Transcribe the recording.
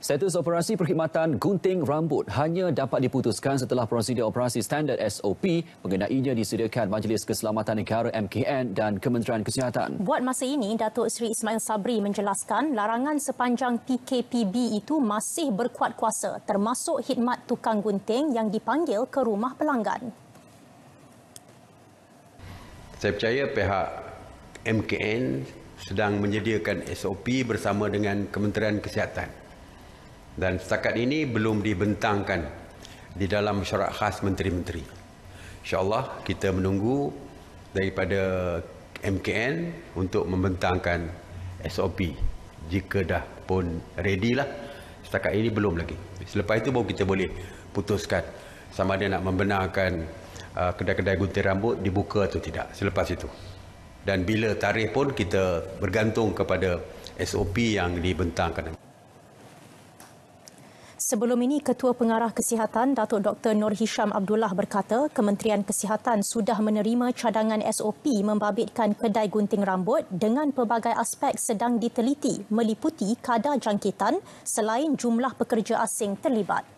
Status operasi perkhidmatan gunting rambut hanya dapat diputuskan setelah prosedur operasi standard SOP mengenainya disediakan Majlis Keselamatan Negara MKN dan Kementerian Kesihatan. Buat masa ini, Datuk Seri Ismail Sabri menjelaskan larangan sepanjang PKPB itu masih berkuat kuasa termasuk khidmat tukang gunting yang dipanggil ke rumah pelanggan. Saya percaya pihak MKN sedang menyediakan SOP bersama dengan Kementerian Kesihatan dan setakat ini belum dibentangkan di dalam syarat khas menteri-menteri. InsyaAllah kita menunggu daripada MKN untuk membentangkan SOP jika dah pun ready lah. Setakat ini belum lagi. Selepas itu baru kita boleh putuskan sama ada nak membenarkan uh, kedai-kedai gunting rambut dibuka atau tidak selepas itu. Dan bila tarikh pun kita bergantung kepada SOP yang dibentangkan. Sebelum ini, Ketua Pengarah Kesihatan Datuk Dr. Nur Hisham Abdullah berkata Kementerian Kesihatan sudah menerima cadangan SOP membabitkan kedai gunting rambut dengan pelbagai aspek sedang diteliti meliputi kadar jangkitan selain jumlah pekerja asing terlibat.